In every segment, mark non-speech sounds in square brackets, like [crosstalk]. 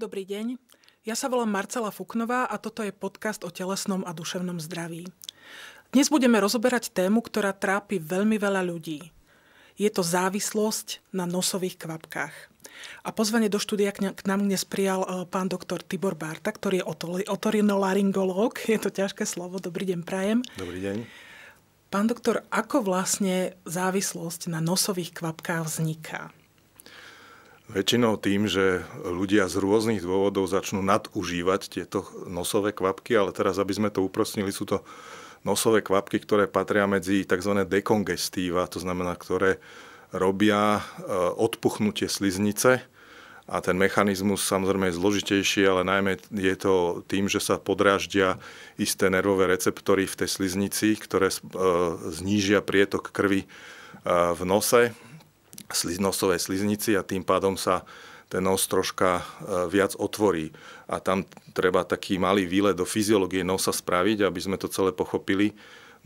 Dobrý deň. Ja sa volám Marcela Fuknová a toto je podcast o telesnom a duševnom zdraví. Dnes budeme rozoberať tému, ktorá trápi veľmi veľa ľudí. Je to závislosť na nosových kvapkách. A pozvanie do štúdia k nám dnes prijal e, pán doktor Tibor Barta, ktorý je otorinolaryngológ. [laughs] Je to ťažké slovo. Dobrý deň, prajem. Dobrý deň. Pán doktor, ako vlastne závislosť na nosových kvapkách vzniká? Väčšinou tým, že ľudia z rôznych dôvodov začnú nadužívať tieto nosové kvapky, ale teraz, aby sme to uprostnili, sú to nosové kvapky, ktoré patria medzi tzv. dekongestíva, to znamená, ktoré robia eh, odpuchnutie sliznice a ten mechanizmus samozrejme je zložitejší, ale najmä je to tým, že sa podráždia isté nervové receptory v tej sliznici, ktoré eh, znížia prietok krvi eh, v nose sliznosovej sliznici a tým pádom sa ten nos troška e, viac otvorí. A tam treba taký malý výlet do fyziológie nosa spraviť, aby sme to celé pochopili.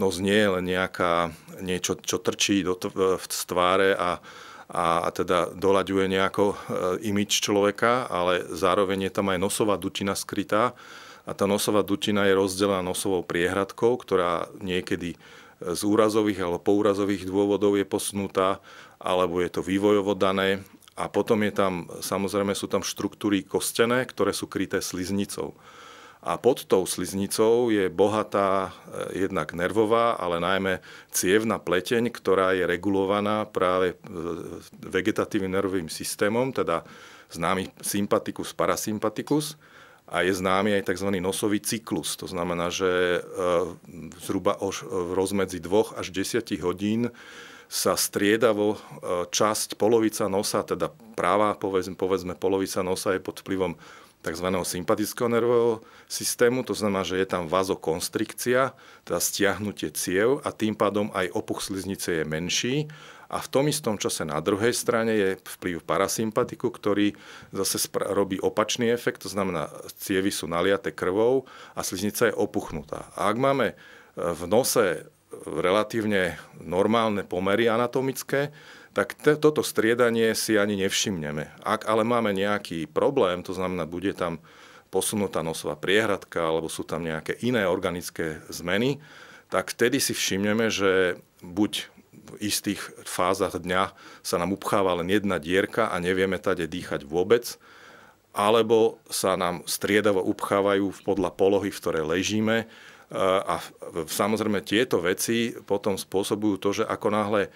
Nos nie je len nejaká niečo, čo trčí do e, v tváre a, a, a teda doľaďuje nejako e, imič človeka, ale zároveň je tam aj nosová dutina skrytá. A tá nosová dutina je rozdelená nosovou priehradkou, ktorá niekedy e, z úrazových alebo pourazových dôvodov je posunutá alebo je to vývojovo dané. A potom je tam, samozrejme, sú tam štruktúry kostené, ktoré sú kryté sliznicou. A pod tou sliznicou je bohatá eh, jednak nervová, ale najmä cievna pleteň, ktorá je regulovaná práve eh, vegetatívnym nervovým systémom, teda známy sympatikus, parasympatikus. A je známy aj tzv. nosový cyklus. To znamená, že eh, zhruba v rozmedzi 2 až 10 hodín sa striedavo e, časť, polovica nosa, teda práva, povedzme, povedzme polovica nosa je pod vplyvom tzv. sympatického nervového systému, to znamená, že je tam vazokonstrikcia, teda stiahnutie ciev a tým pádom aj opuch sliznice je menší a v tom istom čase na druhej strane je vplyv parasympatiku, ktorý zase robí opačný efekt, to znamená, cievy sú naliate krvou a sliznica je opuchnutá. A ak máme e, v nose relatívne normálne pomery anatomické, tak toto striedanie si ani nevšimneme. Ak ale máme nejaký problém, to znamená, bude tam posunutá nosová priehradka alebo sú tam nejaké iné organické zmeny, tak vtedy si všimneme, že buď v istých fázach dňa sa nám upcháva len jedna dierka a nevieme tade dýchať vôbec, alebo sa nám striedavo upchávajú podľa polohy, v ktorej ležíme, a samozrejme tieto veci potom spôsobujú to, že ako náhle e,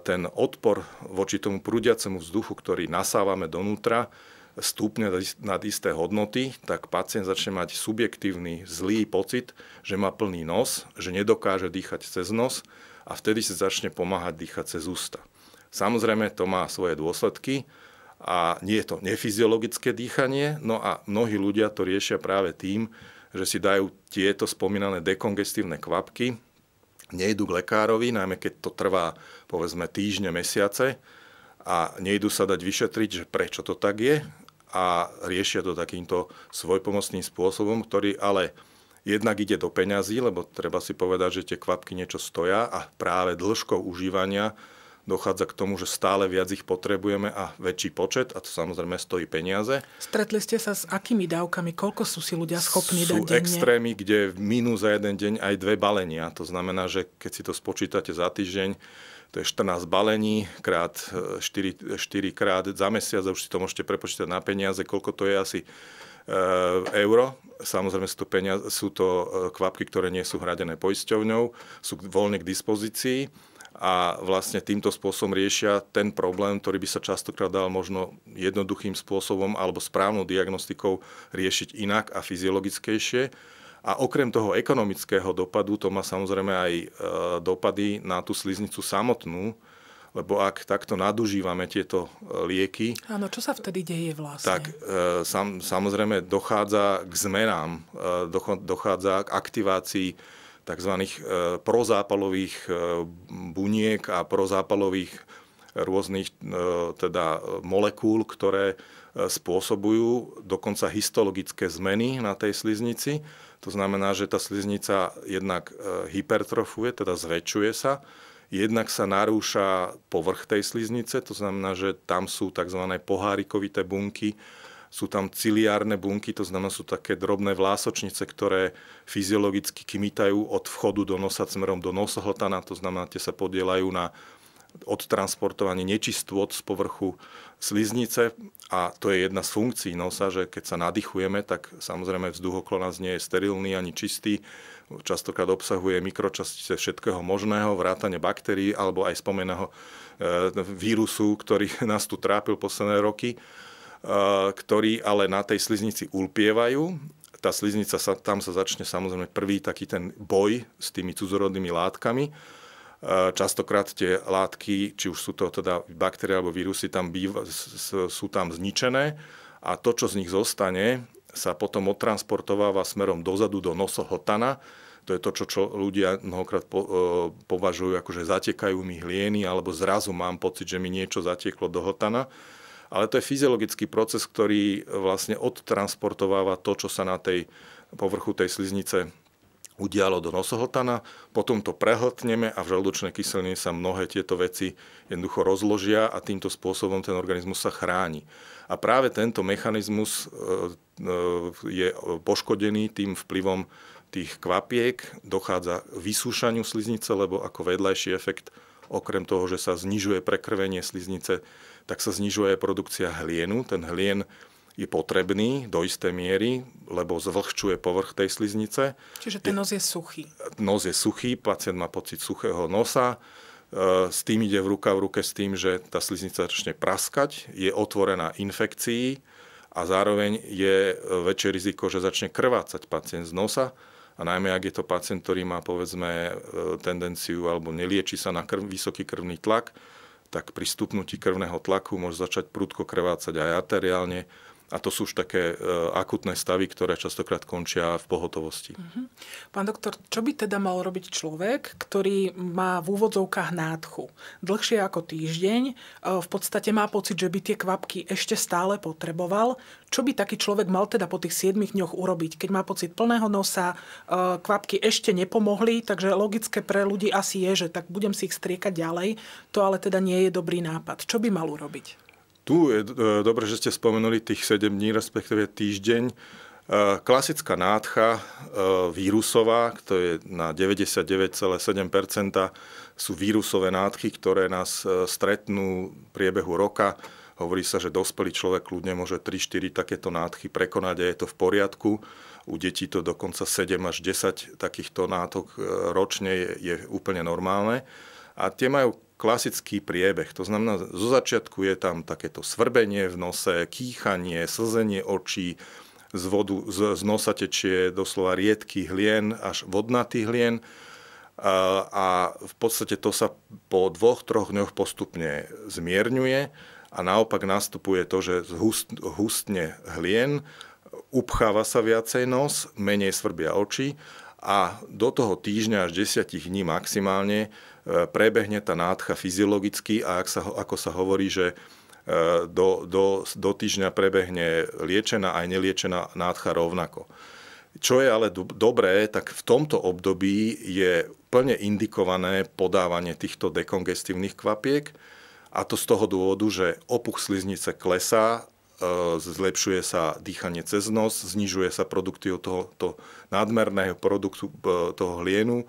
ten odpor voči tomu prúdiacemu vzduchu, ktorý nasávame donútra, stúpne nad isté hodnoty, tak pacient začne mať subjektívny zlý pocit, že má plný nos, že nedokáže dýchať cez nos a vtedy si začne pomáhať dýchať cez ústa. Samozrejme, to má svoje dôsledky a nie je to nefyziologické dýchanie, no a mnohí ľudia to riešia práve tým, že si dajú tieto spomínané dekongestívne kvapky, nejdu k lekárovi, najmä keď to trvá povedzme týždne, mesiace a nejdu sa dať vyšetriť, že prečo to tak je a riešia to takýmto svojpomocným spôsobom, ktorý ale jednak ide do peňazí, lebo treba si povedať, že tie kvapky niečo stoja a práve dĺžkou užívania dochádza k tomu, že stále viac ich potrebujeme a väčší počet a to samozrejme stojí peniaze. Stretli ste sa s akými dávkami? Koľko sú si ľudia schopní sú dať denne? Sú extrémy, kde minú za jeden deň aj dve balenia. To znamená, že keď si to spočítate za týždeň, to je 14 balení krát 4, e, 4 krát za mesiac a už si to môžete prepočítať na peniaze, koľko to je asi e, euro. Samozrejme sú to, peniaze, sú to e, kvapky, ktoré nie sú hradené poisťovňou, sú voľne k dispozícii a vlastne týmto spôsobom riešia ten problém, ktorý by sa častokrát dal možno jednoduchým spôsobom alebo správnou diagnostikou riešiť inak a fyziologickejšie. A okrem toho ekonomického dopadu, to má samozrejme aj e, dopady na tú sliznicu samotnú, lebo ak takto nadužívame tieto e, lieky... Áno, čo sa vtedy deje vlastne? Tak e, sam, samozrejme dochádza k zmenám, dochádza k aktivácii tzv. E, prozápalových e, buniek a prozápalových rôznych e, teda molekúl, ktoré spôsobujú dokonca histologické zmeny na tej sliznici. To znamená, že tá sliznica jednak hypertrofuje, teda zväčšuje sa, jednak sa narúša povrch tej sliznice, to znamená, že tam sú tzv. pohárikovité bunky, sú tam ciliárne bunky, to znamená sú také drobné vlásočnice, ktoré fyziologicky kmitajú od vchodu do nosa smerom do nosohltana, to znamená, tie sa podielajú na odtransportovanie nečistôt z povrchu sliznice a to je jedna z funkcií nosa, že keď sa nadýchujeme, tak samozrejme vzduch okolo nás nie je sterilný ani čistý, častokrát obsahuje mikročastice všetkého možného, vrátane baktérií alebo aj spomeného eh, vírusu, ktorý [laughs] nás tu trápil posledné roky Eh, ktorí ale na tej sliznici ulpievajú. Tá sliznica, sa, tam sa začne samozrejme prvý taký ten boj s tými cudzorodnými látkami. Eh, častokrát tie látky, či už sú to teda baktérie alebo vírusy, tam býva, sú tam zničené a to, čo z nich zostane, sa potom odtransportováva smerom dozadu do nosohotana. To je to, čo, čo ľudia mnohokrát po, e, považujú, akože zatekajú mi hlieny, alebo zrazu mám pocit, že mi niečo zatieklo do hotana. Ale to je fyziologický proces, ktorý vlastne odtransportováva to, čo sa na tej povrchu tej sliznice udialo do nosohltana, potom to prehltneme a v žalúdočnej kyseline sa mnohé tieto veci jednoducho rozložia a týmto spôsobom ten organizmus sa chráni. A práve tento mechanizmus e, e, je poškodený tým vplyvom tých kvapiek, dochádza k vysúšaniu sliznice, lebo ako vedľajší efekt, okrem toho, že sa znižuje prekrvenie sliznice, tak sa znižuje produkcia hlienu. Ten hlien je potrebný do istej miery, lebo zvlhčuje povrch tej sliznice. Čiže ten nos je suchý. Nos je suchý, pacient má pocit suchého nosa. E, s tým ide v ruka v ruke s tým, že tá sliznica začne praskať, je otvorená infekcií a zároveň je väčšie riziko, že začne krvácať pacient z nosa. A najmä, ak je to pacient, ktorý má povedzme e, tendenciu alebo nelieči sa na krv, vysoký krvný tlak, tak pri stupnutí krvného tlaku môže začať prudko krvácať aj arteriálne, a to sú už také e, akutné stavy, ktoré častokrát končia v pohotovosti. Mhm. Pán doktor, čo by teda mal robiť človek, ktorý má v úvodzovkách nádchu dlhšie ako týždeň, e, v podstate má pocit, že by tie kvapky ešte stále potreboval? Čo by taký človek mal teda po tých 7 dňoch urobiť, keď má pocit plného nosa, e, kvapky ešte nepomohli, takže logické pre ľudí asi je, že tak budem si ich striekať ďalej, to ale teda nie je dobrý nápad. Čo by mal urobiť? Tu je e, dobré, že ste spomenuli tých 7 dní, respektíve týždeň. E, klasická nádcha e, vírusová, to je na 99,7 sú vírusové nádchy, ktoré nás stretnú v priebehu roka. Hovorí sa, že dospelý človek kľudne môže 3-4 takéto nádchy prekonať a je to v poriadku. U detí to dokonca 7 až 10 takýchto nátok ročne je, je úplne normálne. A tie majú klasický priebeh. To znamená, zo začiatku je tam takéto svrbenie v nose, kýchanie, slzenie očí, z, vodu, z, z nosa tečie doslova riedky hlien až vodnatý hlien. A, a v podstate to sa po dvoch, troch dňoch postupne zmierňuje a naopak nastupuje to, že zhust, hustne hlien, upcháva sa viacej nos, menej svrbia oči a do toho týždňa až 10 dní maximálne prebehne tá nádcha fyziologicky a ak sa, ako sa hovorí, že e, do, do, do týždňa prebehne liečená aj neliečená nádcha rovnako. Čo je ale do, dobré, tak v tomto období je plne indikované podávanie týchto dekongestívnych kvapiek a to z toho dôvodu, že opuch sliznice klesá, e, zlepšuje sa dýchanie cez nos, znižuje sa produkty toho, toho nadmerného produktu, e, toho hlienu,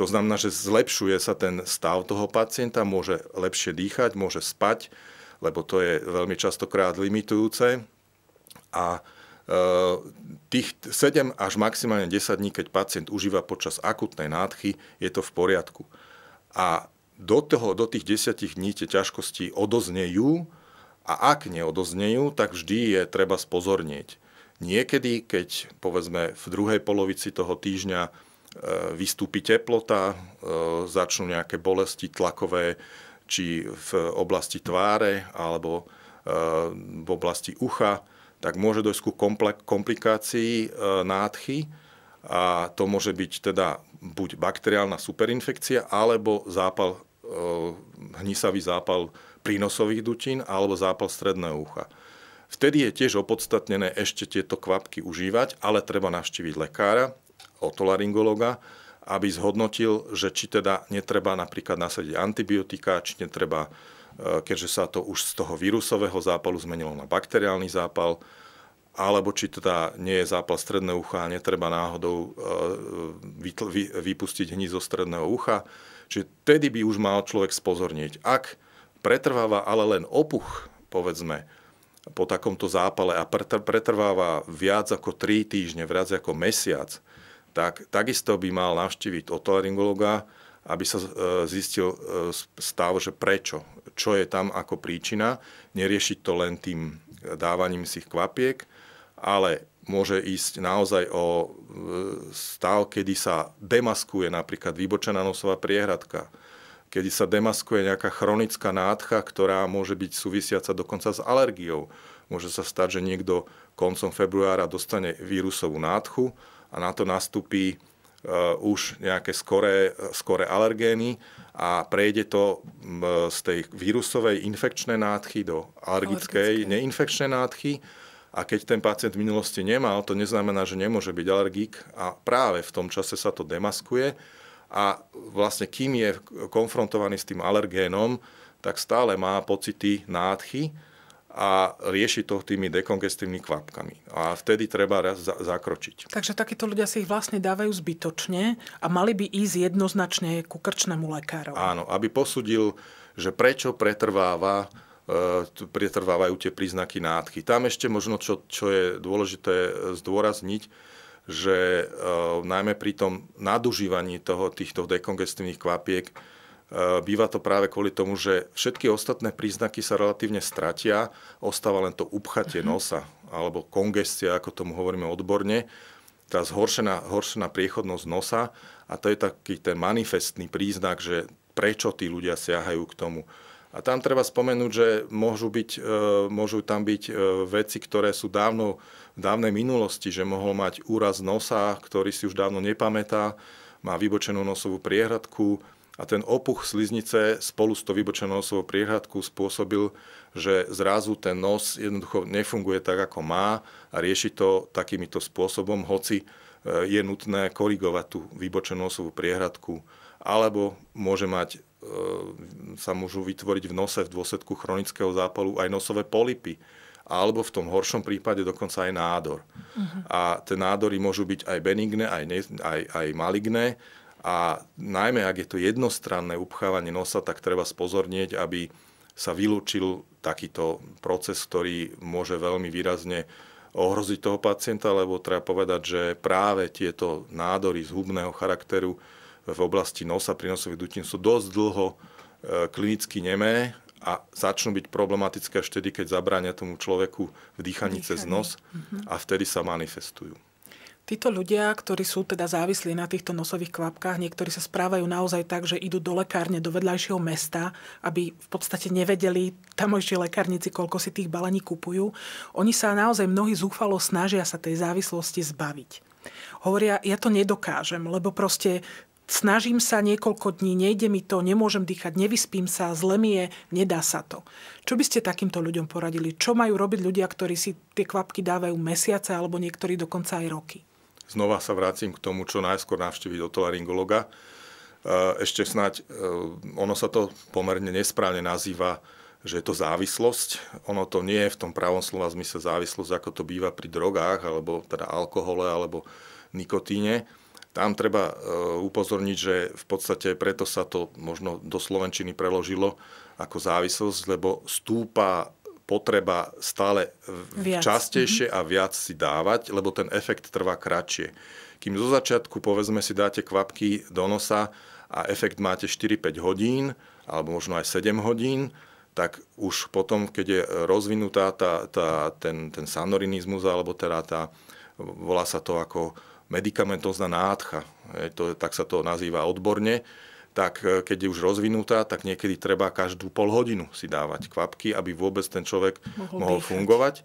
to znamená, že zlepšuje sa ten stav toho pacienta, môže lepšie dýchať, môže spať, lebo to je veľmi častokrát limitujúce. A e, tých 7 až maximálne 10 dní, keď pacient užíva počas akutnej nádchy, je to v poriadku. A do, toho, do tých 10 dní tie ťažkosti odoznejú a ak neodoznejú, tak vždy je treba spozornieť. Niekedy, keď povedzme v druhej polovici toho týždňa E, vystúpi teplota, e, začnú nejaké bolesti tlakové, či v oblasti tváre alebo e, v oblasti ucha, tak môže dojsť ku komplikácii nádchy a to môže byť teda buď bakteriálna superinfekcia alebo zápal, hnisavý zápal prínosových dutín alebo zápal stredného ucha. Vtedy je tiež opodstatnené ešte tieto kvapky užívať, ale treba navštíviť lekára otolaringologa, aby zhodnotil, že či teda netreba napríklad nasadiť antibiotika, či netreba, e, keďže sa to už z toho vírusového zápalu zmenilo na bakteriálny zápal, alebo či teda nie je zápal stredného ucha a netreba náhodou e, vypustiť hnízdo stredného ucha. Čiže tedy by už mal človek spozorniť. Ak pretrváva ale len opuch, povedzme, po takomto zápale a pretrváva viac ako 3 týždne, viac ako mesiac, tak takisto by mal navštíviť otolaryngologa, aby sa e, zistil e, stav, že prečo, čo je tam ako príčina, neriešiť to len tým e, dávaním si kvapiek, ale môže ísť naozaj o stav, kedy sa demaskuje napríklad vybočená nosová priehradka, kedy sa demaskuje nejaká chronická nádcha, ktorá môže byť súvisiaca dokonca s alergiou. Môže sa stať, že niekto koncom februára dostane vírusovú nádchu a na to nastupí e, už nejaké skoré, skoré alergény a prejde to z tej vírusovej infekčnej nádchy do alergickej, alergickej. neinfekčnej nádchy. A keď ten pacient v minulosti nemal, to neznamená, že nemôže byť alergik a práve v tom čase sa to demaskuje a vlastne kým je konfrontovaný s tým alergénom, tak stále má pocity nádchy, a rieši to tými dekongestívnymi kvapkami. A vtedy treba raz za- zakročiť. Takže takíto ľudia si ich vlastne dávajú zbytočne a mali by ísť jednoznačne ku krčnému lekárovi. Áno, aby posudil, že prečo pretrváva e, pretrvávajú tie príznaky nádchy. Tam ešte možno, čo, čo je dôležité e, zdôrazniť, že e, najmä pri tom nadužívaní toho, týchto dekongestívnych kvapiek Eh, býva to práve kvôli tomu, že všetky ostatné príznaky sa relatívne stratia, ostáva len to upchatie mhm. nosa alebo kongestia, ako tomu hovoríme odborne, tá zhoršená, zhoršená priechodnosť nosa a to je taký ten manifestný príznak, že prečo tí ľudia siahajú k tomu. A tam treba spomenúť, že môžu, byť, eh, môžu tam byť eh, veci, ktoré sú dávno, v dávnej minulosti, že mohol mať úraz nosa, ktorý si už dávno nepamätá, má vybočenú nosovú priehradku, a ten opuch sliznice spolu s to vybočenou nosovou priehradku spôsobil, že zrazu ten nos jednoducho nefunguje tak, ako má a rieši to takýmito spôsobom, hoci e, je nutné korigovať tú vybočenú nosovú priehradku alebo môže mať, e, sa môžu vytvoriť v nose v dôsledku chronického zápalu aj nosové polipy, alebo v tom horšom prípade dokonca aj nádor. Uh-huh. A tie nádory môžu byť aj benigné, aj, ne, aj, aj maligné a najmä, ak je to jednostranné upchávanie nosa, tak treba spozornieť, aby sa vylúčil takýto proces, ktorý môže veľmi výrazne ohroziť toho pacienta, lebo treba povedať, že práve tieto nádory zhubného charakteru v oblasti nosa pri nosových dutín sú dosť dlho e, klinicky nemé a začnú byť problematické až vtedy, keď zabráňa tomu človeku v dýchaní cez nos mhm. a vtedy sa manifestujú. Títo ľudia, ktorí sú teda závislí na týchto nosových kvapkách, niektorí sa správajú naozaj tak, že idú do lekárne, do vedľajšieho mesta, aby v podstate nevedeli tamojšie lekárnici, koľko si tých balení kupujú. Oni sa naozaj mnohí zúfalo snažia sa tej závislosti zbaviť. Hovoria, ja to nedokážem, lebo proste snažím sa niekoľko dní, nejde mi to, nemôžem dýchať, nevyspím sa, zle mi je, nedá sa to. Čo by ste takýmto ľuďom poradili? Čo majú robiť ľudia, ktorí si tie kvapky dávajú mesiace alebo niektorí dokonca aj roky? znova sa vrátim k tomu, čo najskôr navštíviť otolaryngologa. E, ešte snáď, e, ono sa to pomerne nesprávne nazýva, že je to závislosť. Ono to nie je v tom pravom slova zmysle závislosť, ako to býva pri drogách, alebo teda alkohole, alebo nikotíne. Tam treba e, upozorniť, že v podstate preto sa to možno do Slovenčiny preložilo ako závislosť, lebo stúpa potreba stále viac. častejšie mm-hmm. a viac si dávať, lebo ten efekt trvá kratšie. Kým zo začiatku, povedzme si, dáte kvapky do nosa a efekt máte 4-5 hodín, alebo možno aj 7 hodín, tak už potom, keď je rozvinutá tá, tá, ten, ten sanorinizmus, alebo teda tá, volá sa to ako medikamentozná nádcha, je to, tak sa to nazýva odborne, tak e, keď je už rozvinutá, tak niekedy treba každú pol hodinu si dávať kvapky, aby vôbec ten človek mohol, mohol fungovať.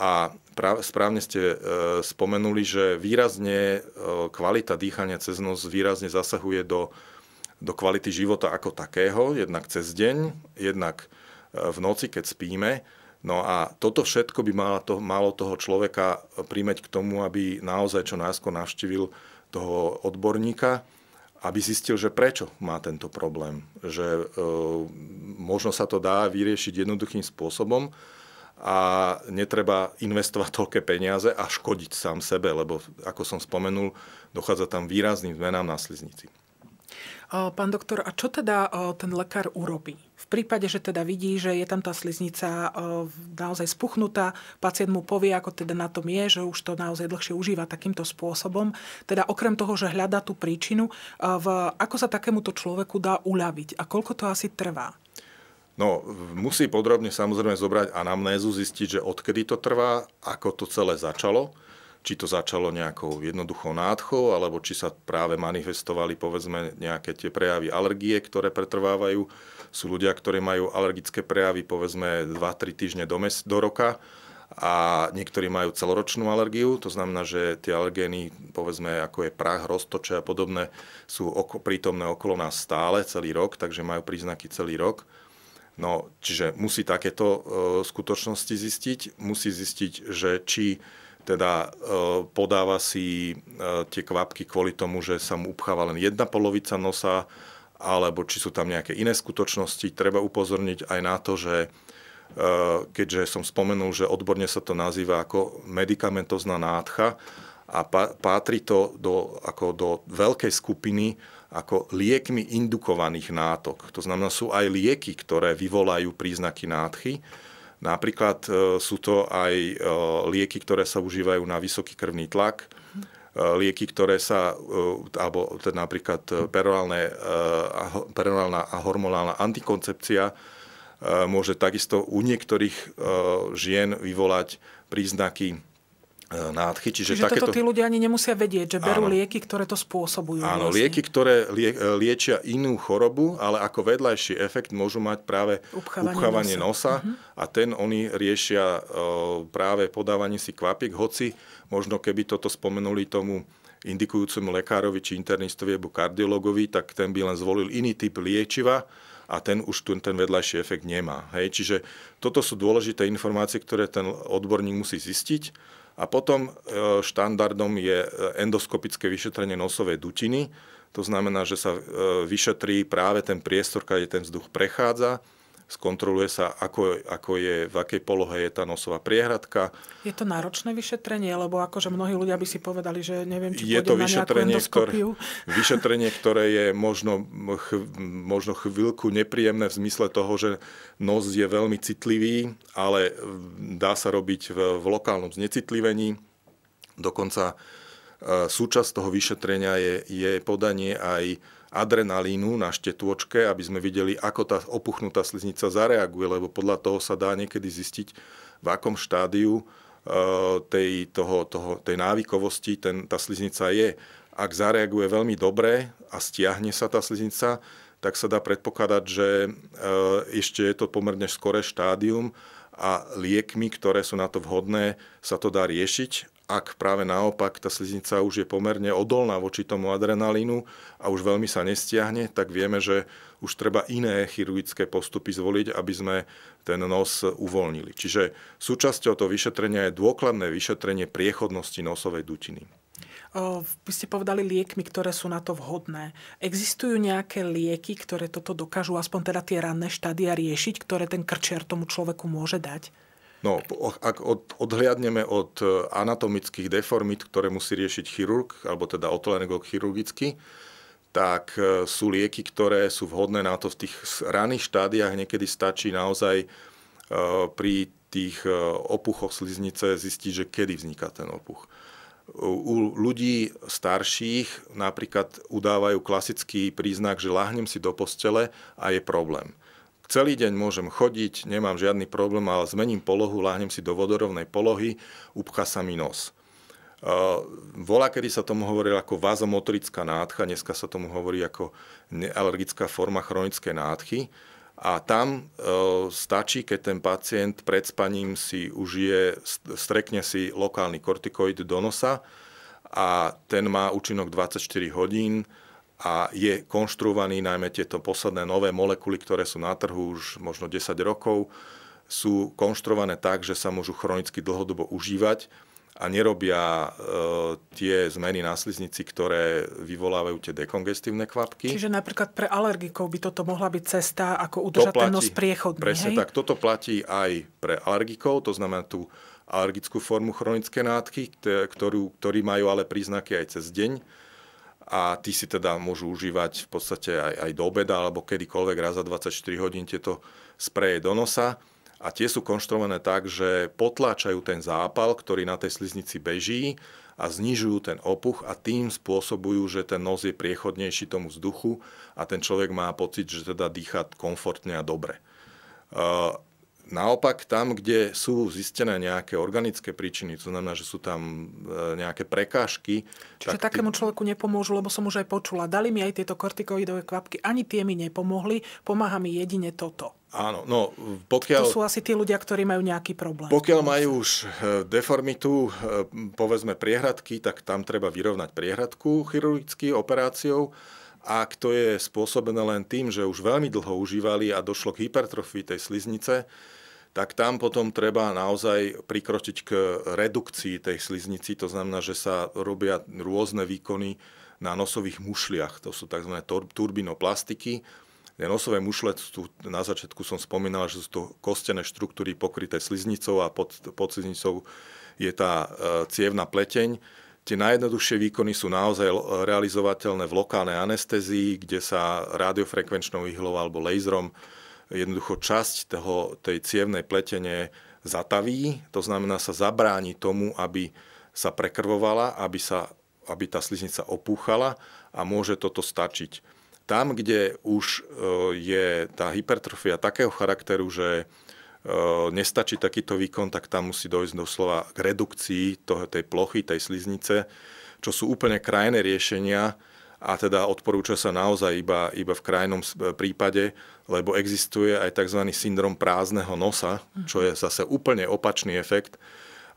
A správne ste e, spomenuli, že výrazne e, kvalita dýchania cez nos výrazne zasahuje do, do kvality života ako takého, jednak cez deň, jednak v noci, keď spíme. No a toto všetko by malo, to, malo toho človeka príjmeť k tomu, aby naozaj čo náskôr navštívil toho odborníka, aby zistil, že prečo má tento problém. Že e, možno sa to dá vyriešiť jednoduchým spôsobom a netreba investovať toľké peniaze a škodiť sám sebe, lebo ako som spomenul, dochádza tam výrazným zmenám na sliznici. Pán doktor, a čo teda ten lekár urobí? V prípade, že teda vidí, že je tam tá sliznica naozaj spuchnutá, pacient mu povie, ako teda na tom je, že už to naozaj dlhšie užíva takýmto spôsobom. Teda okrem toho, že hľadá tú príčinu, v, ako sa takémuto človeku dá uľaviť a koľko to asi trvá? No, musí podrobne samozrejme zobrať anamnézu, zistiť, že odkedy to trvá, ako to celé začalo či to začalo nejakou jednoduchou nádchou, alebo či sa práve manifestovali povedzme nejaké tie prejavy alergie, ktoré pretrvávajú. Sú ľudia, ktorí majú alergické prejavy povedzme 2-3 týždne do, mes- do roka a niektorí majú celoročnú alergiu, to znamená, že tie alergény, povedzme ako je prach, roztoče a podobné, sú oko, prítomné okolo nás stále celý rok, takže majú príznaky celý rok. No, čiže musí takéto e, skutočnosti zistiť, musí zistiť, že či teda e, podáva si e, tie kvapky kvôli tomu, že sa mu upcháva len jedna polovica nosa, alebo či sú tam nejaké iné skutočnosti. Treba upozorniť aj na to, že e, keďže som spomenul, že odborne sa to nazýva ako medikamentozná nádcha a pátri to do, ako do veľkej skupiny ako liekmi indukovaných nátok. To znamená, sú aj lieky, ktoré vyvolajú príznaky nádchy Napríklad e, sú to aj e, lieky, ktoré sa užívajú na vysoký krvný tlak, e, lieky, ktoré sa, alebo teda napríklad perorálna a hormonálna antikoncepcia môže takisto u niektorých žien vyvolať príznaky E, nádchy. Čiže, Čiže takéto... toto tí ľudia ani nemusia vedieť, že berú áno. lieky, ktoré to spôsobujú. Áno, vlastne. lieky, ktoré lie, e, liečia inú chorobu, ale ako vedľajší efekt môžu mať práve upchávanie, upchávanie nosa, nosa uh-huh. a ten oni riešia e, práve podávanie si kvapiek, hoci možno keby toto spomenuli tomu indikujúcemu lekárovi či internistovi alebo kardiologovi, tak ten by len zvolil iný typ liečiva, a ten už ten, ten vedľajší efekt nemá. Hej? Čiže toto sú dôležité informácie, ktoré ten odborník musí zistiť a potom e, štandardom je e, endoskopické vyšetrenie nosovej dutiny. To znamená, že sa e, vyšetrí práve ten priestor, kde ten vzduch prechádza skontroluje sa, ako, ako je, v akej polohe je tá nosová priehradka. Je to náročné vyšetrenie, lebo akože mnohí ľudia by si povedali, že neviem, či je to vyšetrenie, ktoré, [laughs] vyšetrenie, ktoré je možno, ch, možno chvíľku nepríjemné v zmysle toho, že nos je veľmi citlivý, ale mm, dá sa robiť v, v lokálnom znecitlivení. Dokonca e, súčasť toho vyšetrenia je, je podanie aj adrenalínu na štetôčke, aby sme videli, ako tá opuchnutá sliznica zareaguje, lebo podľa toho sa dá niekedy zistiť, v akom štádiu e, tej, toho, toho, tej návykovosti ten, tá sliznica je. Ak zareaguje veľmi dobre a stiahne sa tá sliznica, tak sa dá predpokladať, že e, ešte je to pomerne skoré štádium a liekmi, ktoré sú na to vhodné, sa to dá riešiť ak práve naopak tá sliznica už je pomerne odolná voči tomu adrenalínu a už veľmi sa nestiahne, tak vieme, že už treba iné chirurgické postupy zvoliť, aby sme ten nos uvoľnili. Čiže súčasťou toho vyšetrenia je dôkladné vyšetrenie priechodnosti nosovej dutiny. Vy ste povedali liekmi, ktoré sú na to vhodné. Existujú nejaké lieky, ktoré toto dokážu, aspoň teda tie ranné štádia riešiť, ktoré ten krčer tomu človeku môže dať? No, ak od, odhliadneme od e, anatomických deformít, ktoré musí riešiť chirurg, alebo teda otolenegok chirurgicky, tak e, sú lieky, ktoré sú vhodné na to v tých raných štádiách. Niekedy stačí naozaj e, pri tých opuchoch sliznice zistiť, že kedy vzniká ten opuch. U ľudí starších napríklad udávajú klasický príznak, že lahnem si do postele a je problém. Celý deň môžem chodiť, nemám žiadny problém, ale zmením polohu, láhnem si do vodorovnej polohy, upcha sa mi nos. Uh, volá, kedy sa tomu hovorilo ako vazomotorická nádcha, dneska sa tomu hovorí ako alergická forma chronické nádchy. A tam uh, stačí, keď ten pacient pred spaním si užije, strekne si lokálny kortikoid do nosa a ten má účinok 24 hodín a je konštruovaný, najmä tieto posledné nové molekuly, ktoré sú na trhu už možno 10 rokov, sú konštruované tak, že sa môžu chronicky dlhodobo užívať a nerobia e, tie zmeny na sliznici, ktoré vyvolávajú tie dekongestívne kvapky. Čiže napríklad pre alergikov by toto mohla byť cesta, ako udržať ten nos priechodný. Presne hej? tak, toto platí aj pre alergikov, to znamená tú alergickú formu chronické nádky, ktorú, ktorí majú ale príznaky aj cez deň a tí si teda môžu užívať v podstate aj, aj do obeda alebo kedykoľvek raz za 24 hodín tieto spreje do nosa a tie sú konštruované tak, že potláčajú ten zápal, ktorý na tej sliznici beží a znižujú ten opuch a tým spôsobujú, že ten nos je priechodnejší tomu vzduchu a ten človek má pocit, že teda dýcha komfortne a dobre. Naopak tam, kde sú zistené nejaké organické príčiny, to znamená, že sú tam e, nejaké prekážky. Čiže tak takému človeku nepomôžu, lebo som už aj počula, dali mi aj tieto kortikoidové kvapky, ani tie mi nepomohli, pomáha mi jedine toto. Áno, no pokiaľ... To sú asi tí ľudia, ktorí majú nejaký problém. Pokiaľ majú už e, deformitu, e, povedzme priehradky, tak tam treba vyrovnať priehradku chirurgicky operáciou ak to je spôsobené len tým, že už veľmi dlho užívali a došlo k hypertrofii tej sliznice, tak tam potom treba naozaj prikročiť k redukcii tej sliznici. To znamená, že sa robia rôzne výkony na nosových mušliach. To sú tzv. turbinoplastiky. Tie nosové mušle, tu, na začiatku som spomínal, že sú to kostené štruktúry pokryté sliznicou a pod, pod sliznicou je tá e, cievna pleteň Tie najjednoduchšie výkony sú naozaj realizovateľné v lokálnej anestézii, kde sa radiofrekvenčnou ihlou alebo laserom jednoducho časť toho, tej cievnej pletenie zataví, to znamená sa zabráni tomu, aby sa prekrvovala, aby, sa, aby tá sliznica opúchala a môže toto stačiť. Tam, kde už e, je tá hypertrofia takého charakteru, že Eh, nestačí takýto výkon, tak tam musí dojsť doslova k redukcii toho, tej plochy, tej sliznice, čo sú úplne krajné riešenia a teda odporúča sa naozaj iba, iba v krajnom eh, prípade, lebo existuje aj tzv. syndrom prázdneho nosa, mhm. čo je zase úplne opačný efekt.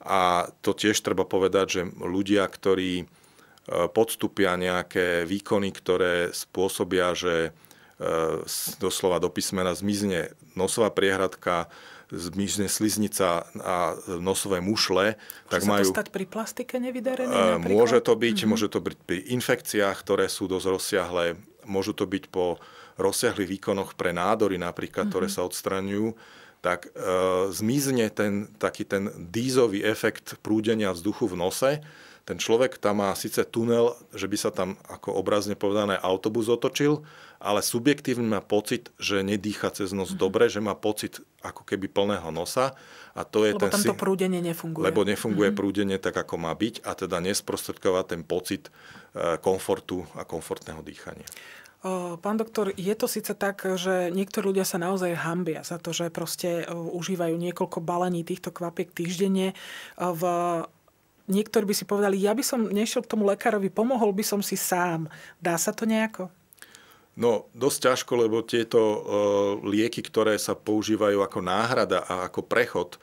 A to tiež treba povedať, že ľudia, ktorí eh, podstúpia nejaké výkony, ktoré spôsobia, že doslova do písmena zmizne nosová priehradka, zmizne sliznica a nosové mušle, môže tak majú... Môže to stať pri plastike nevydarené napríklad? Môže to byť, mm-hmm. môže to byť pri infekciách, ktoré sú dosť rozsiahle, môžu to byť po rozsiahlých výkonoch pre nádory napríklad, mm-hmm. ktoré mhm. sa odstraňujú, tak e, zmizne ten, taký ten dízový efekt prúdenia vzduchu v nose. Ten človek tam má síce tunel, že by sa tam, ako obrazne povedané, autobus otočil, ale subjektívne má pocit, že nedýcha cez nos mm-hmm. dobre, že má pocit ako keby plného nosa a to je lebo ten... tamto si... prúdenie nefunguje. Lebo nefunguje mm-hmm. prúdenie tak, ako má byť a teda nesprostredkáva ten pocit e, komfortu a komfortného dýchania. Pán doktor, je to síce tak, že niektorí ľudia sa naozaj hambia za to, že proste e, užívajú niekoľko balení týchto kvapiek týždenne. E, v niektorí by si povedali, ja by som nešiel k tomu lekárovi, pomohol by som si sám. Dá sa to nejako? No, dosť ťažko, lebo tieto uh, lieky, ktoré sa používajú ako náhrada a ako prechod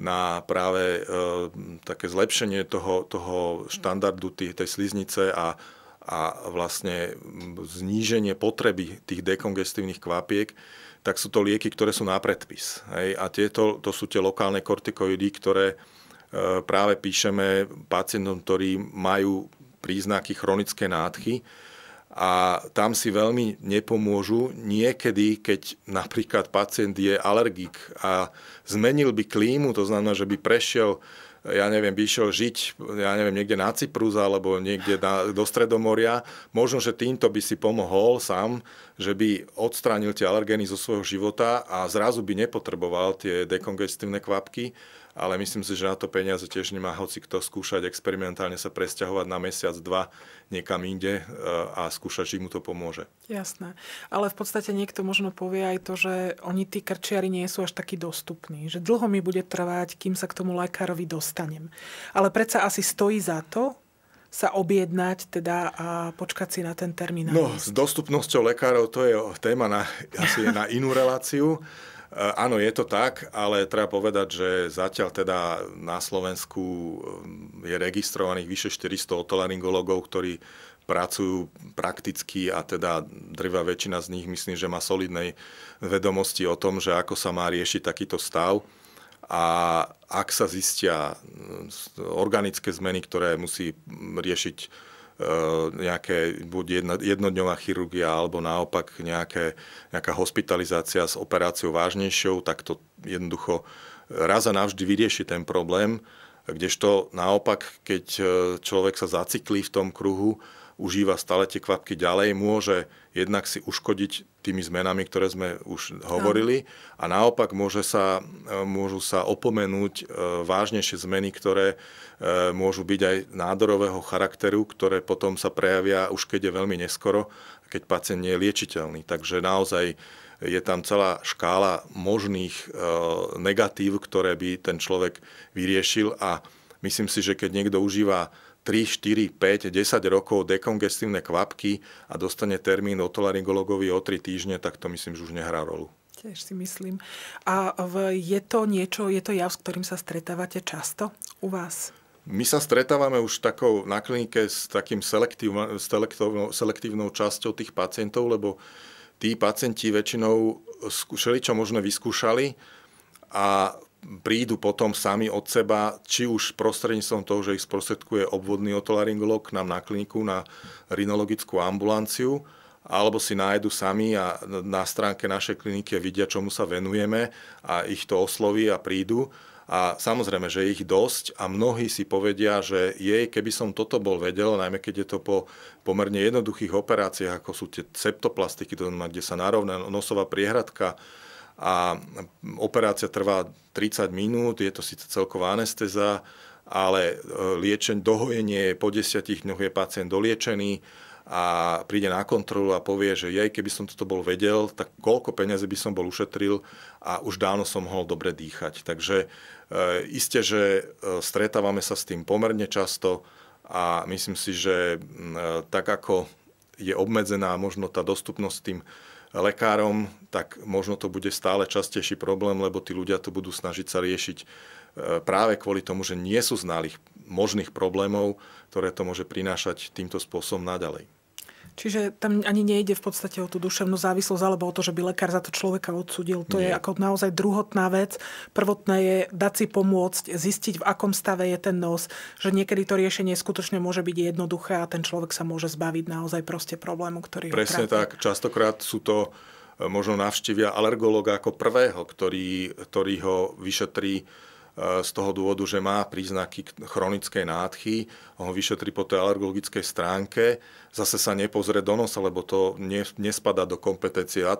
na práve uh, také zlepšenie toho, toho štandardu tý, tej sliznice a, a vlastne zníženie potreby tých dekongestívnych kvapiek, tak sú to lieky, ktoré sú na predpis. Hej? A tieto to sú tie lokálne kortikoidy, ktoré uh, práve píšeme pacientom, ktorí majú príznaky chronické nádchy, a tam si veľmi nepomôžu. Niekedy, keď napríklad pacient je alergik a zmenil by klímu, to znamená, že by prešiel ja neviem, by išiel žiť, ja neviem, niekde na Cyprus alebo niekde na, do Stredomoria, možno, že týmto by si pomohol sám, že by odstránil tie alergény zo svojho života a zrazu by nepotreboval tie dekongestívne kvapky ale myslím si, že na to peniaze tiež nemá hoci kto skúšať experimentálne sa presťahovať na mesiac, dva niekam inde e, a skúšať, či mu to pomôže. Jasné. Ale v podstate niekto možno povie aj to, že oni tí krčiari nie sú až takí dostupní. Že dlho mi bude trvať, kým sa k tomu lekárovi dostanem. Ale predsa asi stojí za to, sa objednať teda a počkať si na ten termín. No, s dostupnosťou lekárov to je téma na, asi na inú reláciu. Eh, áno, je to tak, ale treba povedať, že zatiaľ teda na Slovensku ehm, je registrovaných vyše 400 otolaryngologov, ktorí pracujú prakticky a teda drvá väčšina z nich myslím, že má solidnej vedomosti o tom, že ako sa má riešiť takýto stav a ak sa zistia ehm, organické zmeny, ktoré musí riešiť E, nejaké buď jedna, jednodňová chirurgia alebo naopak nejaké, nejaká hospitalizácia s operáciou vážnejšou, tak to jednoducho raz a navždy vyrieši ten problém, kdežto naopak, keď e, človek sa zaciklí v tom kruhu, užíva stále tie kvapky ďalej, môže jednak si uškodiť tými zmenami, ktoré sme už hovorili a naopak môže sa, e, môžu sa opomenúť e, vážnejšie zmeny, ktoré e, môžu byť aj nádorového charakteru, ktoré potom sa prejavia už keď je veľmi neskoro, keď pacient nie je liečiteľný. Takže naozaj je tam celá škála možných negatív, ktoré by ten človek vyriešil a myslím si, že keď niekto užíva 3, 4, 5, 10 rokov dekongestívne kvapky a dostane termín otolaryngologovi o 3 týždne, tak to myslím, že už nehrá rolu. Tiež si myslím. A je to niečo, je to jav, s ktorým sa stretávate často u vás? My sa stretávame už takou na klinike s takým selektív, selektívnou, selektívnou časťou tých pacientov, lebo tí pacienti väčšinou čo možno vyskúšali a prídu potom sami od seba, či už prostredníctvom toho, že ich sprostredkuje obvodný otolaryngolog k nám na kliniku, na rinologickú ambulanciu, alebo si nájdu sami a na stránke našej kliniky vidia, čomu sa venujeme a ich to osloví a prídu. A samozrejme, že ich dosť a mnohí si povedia, že jej, keby som toto bol vedel, najmä keď je to po pomerne jednoduchých operáciách, ako sú tie septoplastiky, kde sa narovná nosová priehradka, a operácia trvá 30 minút, je to síce celková anesteza, ale e, liečen, dohojenie po 10 dňoch je pacient doliečený a príde na kontrolu a povie, že jej, keby som toto bol vedel, tak koľko peniazy by som bol ušetril a už dávno som mohol dobre dýchať. Takže e, iste, že e, stretávame sa s tým pomerne často a myslím si, že e, tak ako je obmedzená možno tá dostupnosť tým lekárom, tak možno to bude stále častejší problém, lebo tí ľudia to budú snažiť sa riešiť e, práve kvôli tomu, že nie sú znalých možných problémov, ktoré to môže prinášať týmto spôsobom naďalej. Čiže tam ani nejde v podstate o tú duševnú závislosť alebo o to, že by lekár za to človeka odsudil. To Nie. je ako naozaj druhotná vec. Prvotné je dať si pomôcť, zistiť, v akom stave je ten nos, že niekedy to riešenie skutočne môže byť jednoduché a ten človek sa môže zbaviť naozaj proste problému, ktorý je. Presne ho tak. Častokrát sú to e, možno navštívia alergológa ako prvého, ktorý, ktorý ho vyšetrí z toho dôvodu, že má príznaky chronickej nádchy, ho vyšetri po tej alergologickej stránke, zase sa nepozrie do nosa, lebo to nespada do kompetencie e,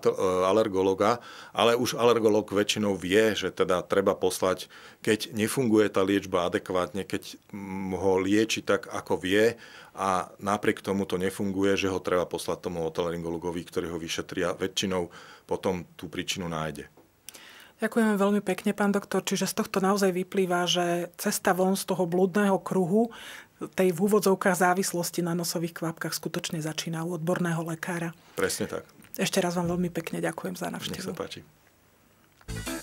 alergologa, ale už alergolog väčšinou vie, že teda treba poslať, keď nefunguje tá liečba adekvátne, keď ho lieči tak, ako vie a napriek tomu to nefunguje, že ho treba poslať tomu otolaryngologovi, ktorý ho vyšetria, väčšinou potom tú príčinu nájde. Ďakujeme veľmi pekne, pán doktor. Čiže z tohto naozaj vyplýva, že cesta von z toho blúdneho kruhu, tej v úvodzovkách závislosti na nosových kvapkách skutočne začína u odborného lekára. Presne tak. Ešte raz vám veľmi pekne ďakujem za návštevu. Nech sa páči.